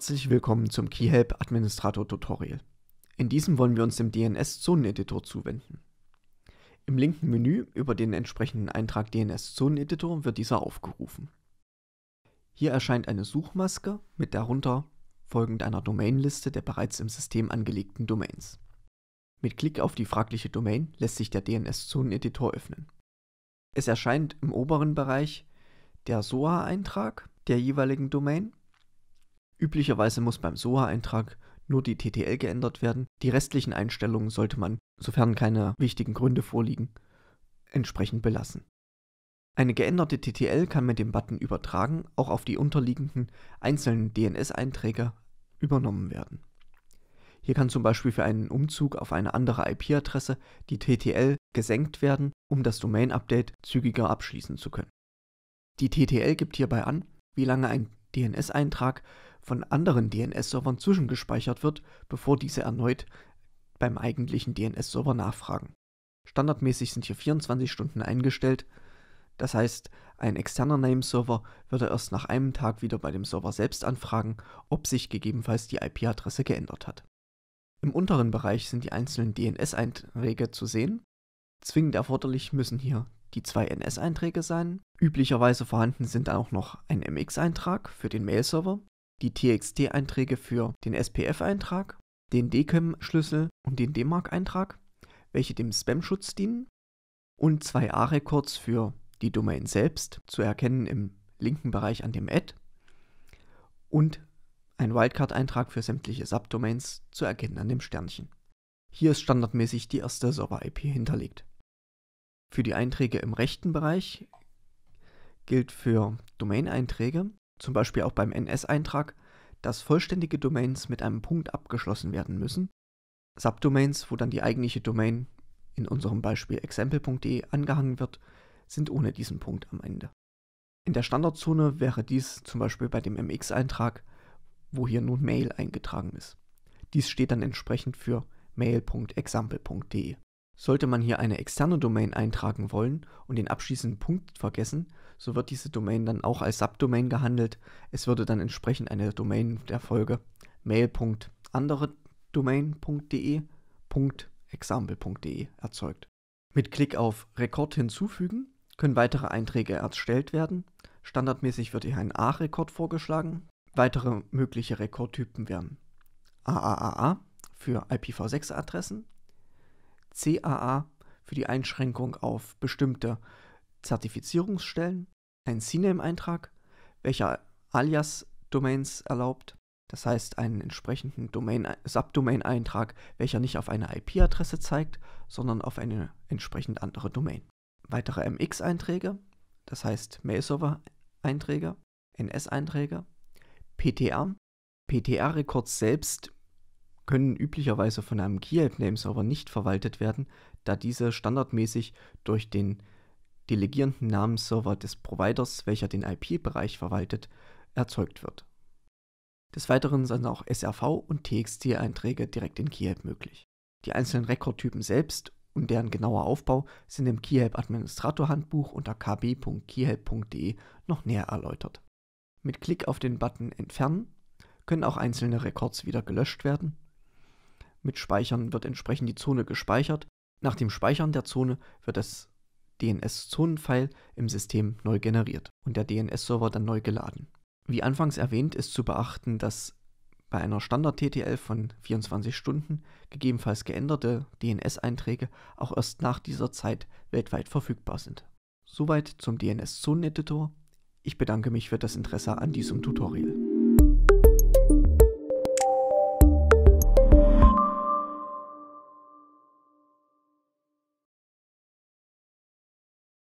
Herzlich willkommen zum KeyHelp Administrator Tutorial. In diesem wollen wir uns dem DNS Zoneneditor zuwenden. Im linken Menü über den entsprechenden Eintrag DNS Zoneneditor wird dieser aufgerufen. Hier erscheint eine Suchmaske mit darunter folgend einer Domainliste der bereits im System angelegten Domains. Mit Klick auf die fragliche Domain lässt sich der DNS Zoneneditor öffnen. Es erscheint im oberen Bereich der SOA-Eintrag der jeweiligen Domain Üblicherweise muss beim SOA-Eintrag nur die TTL geändert werden. Die restlichen Einstellungen sollte man, sofern keine wichtigen Gründe vorliegen, entsprechend belassen. Eine geänderte TTL kann mit dem Button Übertragen auch auf die unterliegenden einzelnen DNS-Einträge übernommen werden. Hier kann zum Beispiel für einen Umzug auf eine andere IP-Adresse die TTL gesenkt werden, um das Domain-Update zügiger abschließen zu können. Die TTL gibt hierbei an, wie lange ein DNS-Eintrag von anderen DNS-Servern zwischengespeichert wird, bevor diese erneut beim eigentlichen DNS-Server nachfragen. Standardmäßig sind hier 24 Stunden eingestellt. Das heißt, ein externer Name-Server würde erst nach einem Tag wieder bei dem Server selbst anfragen, ob sich gegebenenfalls die IP-Adresse geändert hat. Im unteren Bereich sind die einzelnen DNS-Einträge zu sehen. Zwingend erforderlich müssen hier die zwei NS-Einträge sein. Üblicherweise vorhanden sind auch noch ein MX-Eintrag für den Mail-Server die TXT-Einträge für den SPF-Eintrag, den DKIM-Schlüssel e und den DMARC-Eintrag, welche dem Spam-Schutz dienen, und zwei A-Records für die Domain selbst, zu erkennen im linken Bereich an dem Add, und ein Wildcard-Eintrag für sämtliche Subdomains, zu erkennen an dem Sternchen. Hier ist standardmäßig die erste Server-IP hinterlegt. Für die Einträge im rechten Bereich gilt für Domain-Einträge zum Beispiel auch beim NS-Eintrag, dass vollständige Domains mit einem Punkt abgeschlossen werden müssen, Subdomains, wo dann die eigentliche Domain, in unserem Beispiel example.de, angehangen wird, sind ohne diesen Punkt am Ende. In der Standardzone wäre dies zum Beispiel bei dem MX-Eintrag, wo hier nun Mail eingetragen ist. Dies steht dann entsprechend für mail.example.de. Sollte man hier eine externe Domain eintragen wollen und den abschließenden Punkt vergessen, so wird diese Domain dann auch als Subdomain gehandelt. Es würde dann entsprechend eine Domain der Folge mail.anderedomain.de.example.de erzeugt. Mit Klick auf Rekord hinzufügen können weitere Einträge erstellt werden. Standardmäßig wird hier ein A-Rekord vorgeschlagen. Weitere mögliche Rekordtypen wären AAAA für IPv6-Adressen CAA für die Einschränkung auf bestimmte Zertifizierungsstellen, ein CNAME-Eintrag, welcher Alias-Domains erlaubt, das heißt einen entsprechenden Subdomain-Eintrag, welcher nicht auf eine IP-Adresse zeigt, sondern auf eine entsprechend andere Domain. Weitere MX-Einträge, das heißt Mail-Server-Einträge, NS-Einträge, PTA. PTA-Records selbst können üblicherweise von einem Key-Help-Nameserver nicht verwaltet werden, da diese standardmäßig durch den delegierenden Namensserver des Providers, welcher den IP-Bereich verwaltet, erzeugt wird. Des Weiteren sind auch SRV und TXT-Einträge direkt in KeyHelp möglich. Die einzelnen Rekordtypen selbst und deren genauer Aufbau sind im KeyHelp Administrator Handbuch unter kb.keyhelp.de noch näher erläutert. Mit Klick auf den Button Entfernen können auch einzelne Rekords wieder gelöscht werden mit Speichern wird entsprechend die Zone gespeichert. Nach dem Speichern der Zone wird das DNS-Zonenfile im System neu generiert und der DNS-Server dann neu geladen. Wie anfangs erwähnt, ist zu beachten, dass bei einer Standard-TTL von 24 Stunden gegebenenfalls geänderte DNS-Einträge auch erst nach dieser Zeit weltweit verfügbar sind. Soweit zum DNS-Zonen-Editor. Ich bedanke mich für das Interesse an diesem Tutorial.